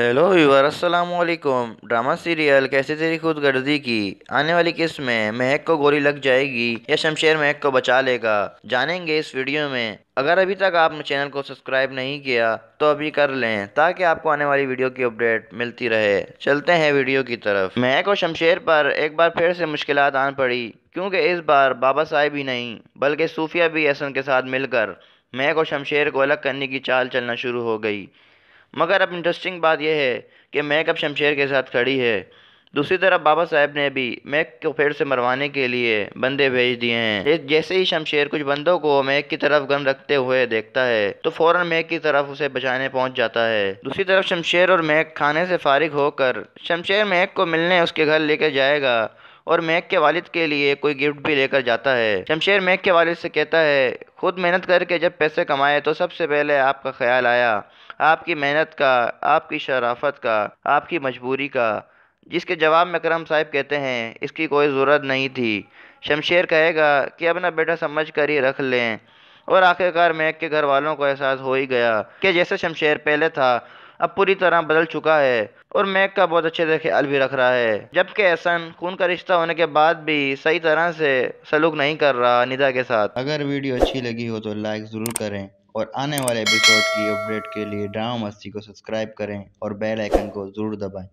hello viewer असलकुम drama serial कैसे तेरी खुद गर्दी की आने वाली किस्त में महक को गोली लग जाएगी या शमशेर महक को बचा लेगा जानेंगे इस वीडियो में अगर अभी तक आपने चैनल को सब्सक्राइब नहीं किया तो अभी कर लें ताकि आपको आने वाली वीडियो की अपडेट मिलती रहे चलते हैं वीडियो की तरफ महक और शमशेर पर एक बार फिर से मुश्किल आन पड़ी क्योंकि इस बार बाबा साहेब ही नहीं बल्कि सूफिया भी एहसन के साथ मिलकर महक और शमशेर को अलग करने की चाल चलना शुरू हो गई मगर अब इंटरेस्टिंग बात यह है कि मैक अब शमशेर के साथ खड़ी है दूसरी तरफ बाबा साहब ने भी मैक को फिर से मरवाने के लिए बंदे भेज दिए हैं जैसे ही शमशेर कुछ बंदों को मैक की तरफ गन रखते हुए देखता है तो फौरन मैक की तरफ उसे बचाने पहुंच जाता है दूसरी तरफ शमशेर और मैक खाने से फारिग होकर शमशेर मैक को मिलने उसके घर लेकर जाएगा और मैक के वालिद के लिए कोई गिफ्ट भी लेकर जाता है शमशेर मैक के वालिद से कहता है खुद मेहनत करके जब पैसे कमाए तो सबसे पहले आपका ख्याल आया आपकी मेहनत का आपकी शराफत का आपकी मजबूरी का जिसके जवाब में करम साहब कहते हैं इसकी कोई ज़रूरत नहीं थी शमशेर कहेगा कि अपना बेटा समझ कर ही रख लें और आखिरकार मैक के घर वालों को एहसास हो ही गया कि जैसे शमशेर पहले था अब पूरी तरह बदल चुका है और मैक का बहुत अच्छे से ख्याल भी रख रहा है जबकि एहसन खून का रिश्ता होने के बाद भी सही तरह से सलूक नहीं कर रहा निदा के साथ अगर वीडियो अच्छी लगी हो तो लाइक ज़रूर करें और आने वाले एपिसोड की अपडेट के लिए ड्रामा मस्ती को सब्सक्राइब करें और बेल आइकन को ज़रूर दबाएं